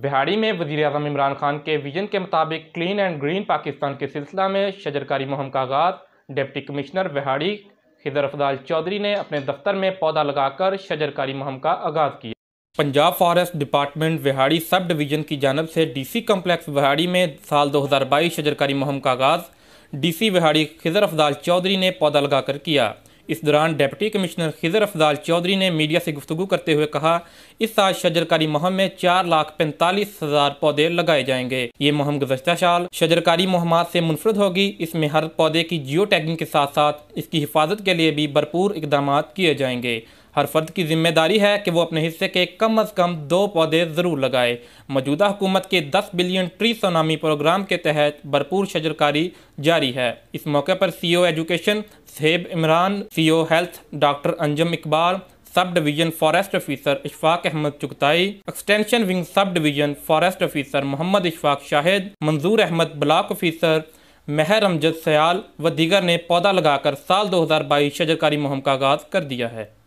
बिहारी में वजीर अजम इमरान खान के विजन के मुताबिक क्लीन एंड ग्रीन पाकिस्तान के सिलसिला में शजरकारी मुहम का आगाज़ डिप्टी कमिश्नर बिहारी खिदर अफदाल चौधरी ने अपने दफ्तर में पौधा लगाकर शजरकारी मुहम का आगाज़ किया Punjab forest department Bihari sub division की जानब से डीसी कम्प्लेक्स बिहारी में साल 2022 शजरकारी मुहम का आगाज़ डीसी बिहारी खिजर अफदाल चौधरी ने पौधा लगाकर किया इस दौरान डेप्टी कमिश्नर खिजर अफजाल चौधरी ने मीडिया से गुफ्तु करते हुए कहा इस साल शजरकारी मुहम में चार लाख पैंतालीस हजार पौधे लगाए जाएंगे ये मुहम गुजशत साल शजरकारी मुहम से मुनफरद होगी इसमें हर पौधे की जियो टैगिंग के साथ साथ इसकी हिफाजत के लिए भी भरपूर इकदाम किए जाएंगे हर फर्द की जिम्मेदारी है कि वो अपने हिस्से के कम अज़ कम दो पौधे ज़रूर लगाए मौजूदा हुकूमत के 10 बिलियन ट्री सोनामी प्रोग्राम के तहत भरपूर शजरकारी जारी है इस मौके पर सी ओ एजुकेशन सेब Imran C O health doctor Anjum Iqbal sub division forest officer Ishfaq Ahmed Chughtai extension wing sub division forest officer Mohammad Ishfaq Shahid Manzoor Ahmed block officer Mehar Amjad Sial व दीगर ने पौधा लगाकर साल 2022 शजरकारी मुहम का आगाज़ कर दिया है